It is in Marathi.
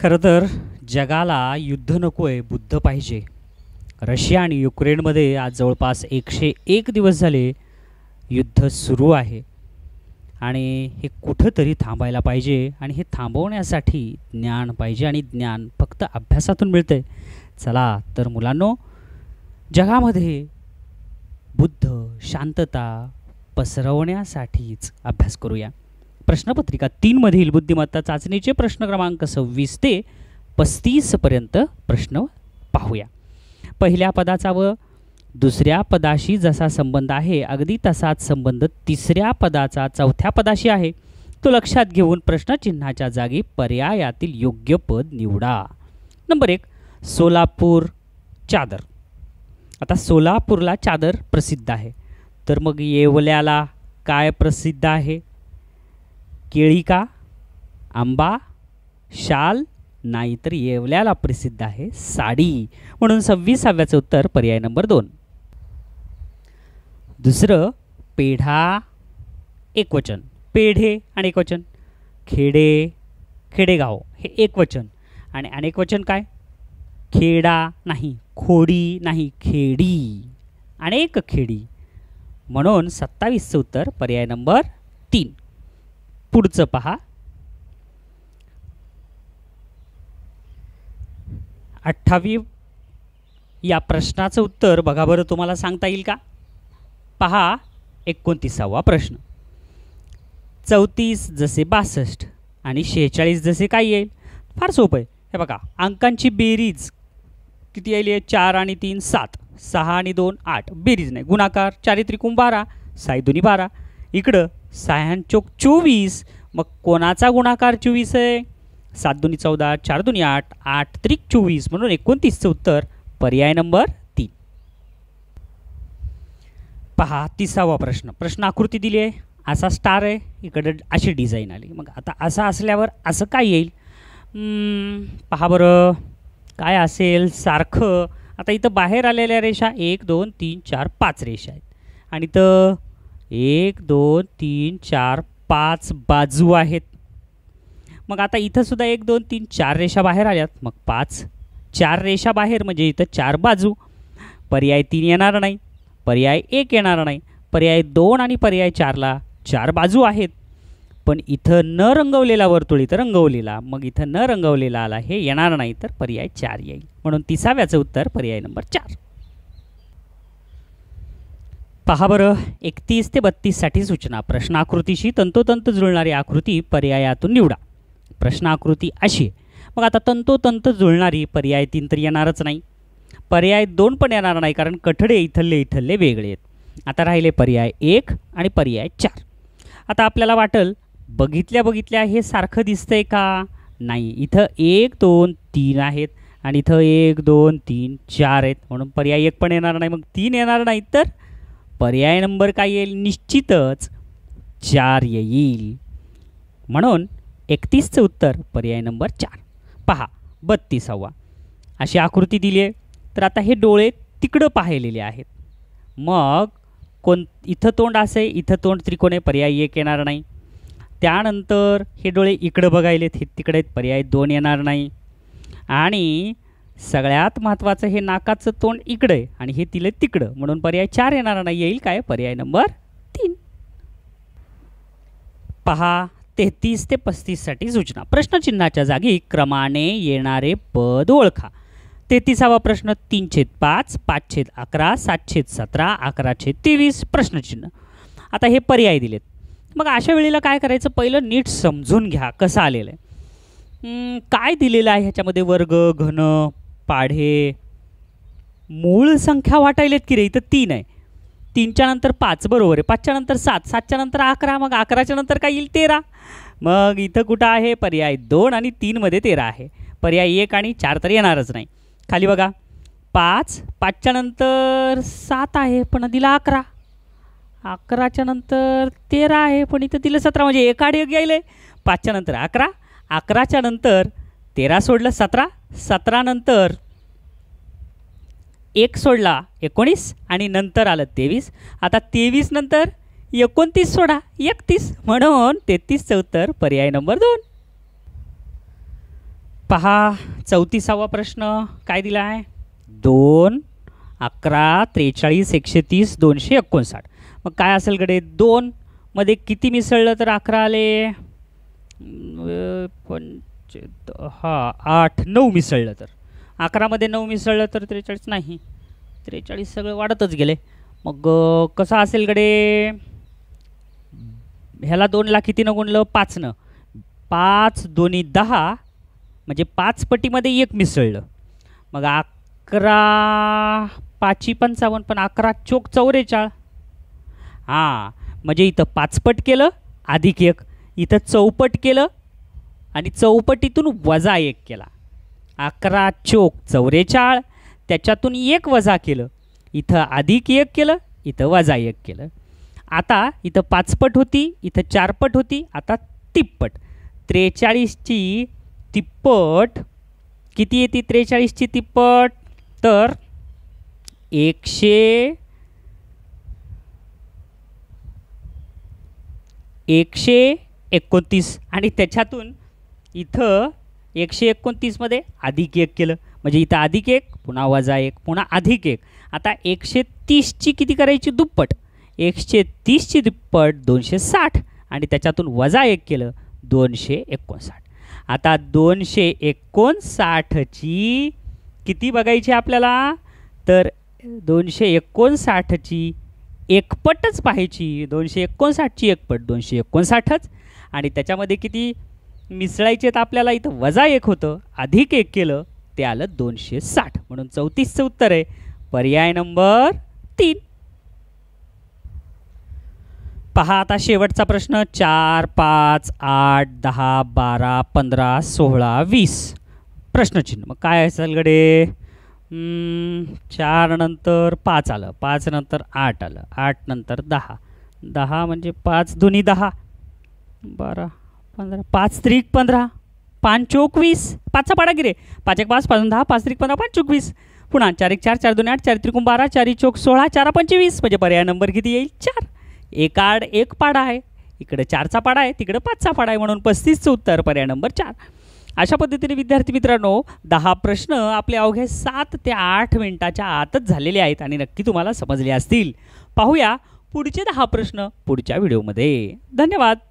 खरं तर जगाला युद्ध नको आहे बुद्ध पाहिजे रशिया आणि युक्रेनमध्ये आज जवळपास एकशे एक दिवस झाले युद्ध सुरू आहे आणि हे कुठंतरी थांबायला पाहिजे आणि हे थांबवण्यासाठी ज्ञान पाहिजे आणि ज्ञान फक्त अभ्यासातून मिळतंय चला तर मुलांनो जगामध्ये बुद्ध शांतता पसरवण्यासाठीच अभ्यास करूया प्रश्नपत्रिका तीनमधील बुद्धिमत्ता चाचणीचे प्रश्न क्रमांक सव्वीस ते पस्तीसपर्यंत प्रश्न पाहूया पहिल्या पदाचा व दुसऱ्या पदाशी जसा संबंध आहे अगदी तसाच संबंध तिसऱ्या पदाचा चौथ्या पदाशी आहे तो लक्षात घेऊन प्रश्नचिन्हाच्या जागी पर्यायातील योग्य पद निवडा नंबर एक सोलापूर चादर आता सोलापूरला चादर प्रसिद्ध आहे तर मग येवल्याला काय प्रसिद्ध आहे केळिका आंबा शाल नाहीतर येवल्याला प्रसिद्ध आहे साडी म्हणून सव्वीसाव्याचं उत्तर पर्याय नंबर दोन दुसरं पेढा एकवचन पेढे आणि एकवचन खेडे खेडेगाव हे एकवचन आणि अनेकवचन काय खेडा नाही खोडी नाही खेडी अनेक खेडी म्हणून सत्तावीसचं उत्तर पर्याय नंबर तीन पुढचं पहा अठ्ठावी या प्रश्नाचं उत्तर बघा बरं तुम्हाला सांगता येईल का पहा एकोणतीसावा प्रश्न चौतीस जसे बासष्ट आणि शेहेचाळीस जसे काय येईल फार सोपं आहे हे बघा अंकांची बेरीज किती आली आहे चार आणि तीन सात सहा आणि दोन आठ बेरीज नाही गुणाकार चारित्रिकूण बारा साई दुनी बारा इकडं सायन चौक चोवीस मग कोणाचा गुणाकार चोवीस आहे सात दोन्ही चौदा चार दोन्ही आठ आठ त्रिक चोवीस म्हणून एकोणतीसचं उत्तर पर्याय नंबर तीन पहा तिसावा प्रश्न प्रश्न आकृती दिली आहे असा स्टार आहे इकडं अशी डिझाईन आली मग आता असा असल्यावर असं काय येईल पहा बरं काय असेल सारखं आता इथं बाहेर आलेल्या रेषा एक दोन तीन चार पाच रेषा आहेत आणि तर एक दोन तीन चार पाच बाजू आहेत मग आता इथंसुद्धा एक दोन तीन चार रेषा बाहेर आल्यात मग पाच चार रेषा बाहेर म्हणजे इथं चार बाजू पर्याय तीन येणार नाही पर्याय एक येणार नाही पर्याय दोन आणि पर्याय चारला चार बाजू आहेत पण इथं न रंगवलेला वर्तुळ इथं रंगवलेला मग इथं न रंगवलेला आला हे येणार नाही तर पर्याय चार येईल म्हणून तिसाव्याचं उत्तर पर्याय नंबर चार पहा बरं एकतीस ते बत्तीससाठी सूचना प्रश्नाकृतीशी तंतोतंत जुळणारी आकृती पर्यायातून निवडा प्रश्नाकृती आकृती अशी मग आता तंतोतंत जुळणारी पर्याय तीन तर येणारच नाही पर्याय दोन पण येणार नाही कारण कठडे इथले इथले वेगळे आहेत आता राहिले पर्याय एक आणि पर्याय चार आता आपल्याला वाटेल बघितल्या बघितल्या हे सारखं दिसतंय का नाही इथं एक दोन तीन आहेत आणि इथं एक दोन तीन चार आहेत म्हणून पर्याय एक पण येणार नाही मग तीन येणार नाहीत तर पर्याय नंबर काय येईल निश्चितच चार येईल म्हणून एकतीसचं उत्तर पर्याय नंबर चार पहा हवा अशी आकृती दिली आहे तर आता हे डोळे तिकडं पाहिलेले आहेत मग कोण इथं तोंड असे इथं तोंड त्रिकोणे पर्याय एक येणार नाही त्यानंतर हे डोळे इकडं बघायलेत हे तिकडे पर्याय दोन येणार नाही आणि सगळ्यात महत्त्वाचं हे नाकाचं तोंड इकडं आहे आणि हे तिले तिकडं म्हणून पर्याय चार येणार नाही येईल काय पर्याय नंबर तीन पहा तेहतीस ते पस्तीससाठी सूचना प्रश्नचिन्हाच्या जागी क्रमाने येणारे पद ओळखा तेहतीसावा प्रश्न तीन छेद पाच पाच छेद अकरा सात छेद सतरा अकरा छेद तेवीस प्रश्नचिन्ह आता हे पर्याय दिलेत मग अशा वेळेला काय करायचं पहिलं नीट समजून घ्या कसं आलेलं आहे काय दिलेलं आहे ह्याच्यामध्ये वर्ग घन पाढे मूळ संख्या वाटायलेत की रे इथं तीन आहे तीनच्या नंतर पाच बरोबर आहे पाचच्या नंतर सात सातच्या नंतर अकरा मग अकराच्या नंतर काय येईल तेरा मग इथं कुठं आहे पर्याय दोन आणि तीनमध्ये तेरा आहे पर्याय एक आणि चार तर येणारच नाही खाली बघा पाच पाचच्या नंतर सात आहे पण दिला अकरा अकराच्या नंतर तेरा आहे पण इथं दिलं सतरा म्हणजे आड एक गेलं आहे पाचच्या नंतर अकरा अकराच्या नंतर तेरा सोडलं सतरा सतरानंतर एक सोडला एकोणीस आणि नंतर आलं तेवीस आता तेवीस नंतर एकोणतीस सोडा एकतीस म्हणून तेहतीस उत्तर पर्याय नंबर दोन पहा चौतीसावा प्रश्न काय दिला आहे दोन अकरा त्रेचाळीस एकशे तीस दोनशे एकोणसाठ मग काय असेल कडे दोनमध्ये किती मिसळलं तर अकरा आले पण हा आठ नऊ मिसळलं तर अकरामध्ये नऊ मिसळलं तर त्रेचाळीस नाही त्रेचाळीस सगळं वाढतच गेले मग कसं असेल गडे ह्याला दोन ला कितीनं गुणलं पाचनं पाच दोन्ही दहा म्हणजे पाच पटीमध्ये एक मिसळलं मग अकरा पाची पंचावन्न पण अकरा चोक चौरेचाळ हां म्हणजे इथं पाचपट केलं अधिक एक इथं चौपट केलं आणि चौपटीतून वजा एक केला अकरा चोक चौरेचाळ त्याच्यातून एक वजा केलं इथं अधिक एक केलं इथं वजा एक केलं आता इथं पाचपट होती इथं चारपट होती आता तिप्पट त्रेचाळीसची तिप्पट किती येते त्रेचाळीसची तिप्पट तर एकशे एकशे एकोणतीस आणि त्याच्यातून इथं एकशे एकोणतीसमध्ये अधिक एक केलं म्हणजे इथं अधिक एक पुन्हा वजा एक पुन्हा अधिक एक आता एकशे तीसची किती करायची दुप्पट एकशे तीसची दुप्पट दोनशे साठ आणि त्याच्यातून वजा एक केलं दोनशे एकोणसाठ आता दोनशे एकोणसाठची किती बघायची आपल्याला तर दोनशे एकोणसाठची एकपटच पाहायची दोनशे एकोणसाठची एकपट दोनशे एकोणसाठच आणि त्याच्यामध्ये किती मिसळायचे तर आपल्याला इथं वजा एक होतं अधिक एक केलं ते आलं दोनशे साठ म्हणून चौतीसचं उत्तर आहे पर्याय नंबर तीन पहा आता शेवटचा प्रश्न चार पाच आठ दहा बारा पंधरा सोळा वीस प्रश्नचिन्ह मग काय असेल गडे चार नंतर पाच आलं पाच नंतर आठ आलं आठ नंतर दहा दहा म्हणजे पाच दोन्ही दहा बारा पंधरा पाच त्रिक पंधरा पाच चोवीस पाचचा पाडा गिरे पाच एक पाच पाच दहा पाच त्रिक पंधरा पाच चोवीस पुन्हा चार एक चार चार दोन आठ चार त्रिकोण बारा चारी चोक सोळा चार पंचवीस म्हणजे पर्याय नंबर किती येईल चार एक आड एक पाडा आहे इकडे चारचा पाडा आहे तिकडे पाचचा पाडा आहे म्हणून पस्तीसचं उत्तर पर्याय नंबर चार अशा पद्धतीने विद्यार्थी मित्रांनो दहा प्रश्न आपले अवघे सात ते आठ मिनटाच्या आतच झालेले आहेत आणि नक्की तुम्हाला समजले असतील पाहूया पुढचे दहा प्रश्न पुढच्या व्हिडिओमध्ये धन्यवाद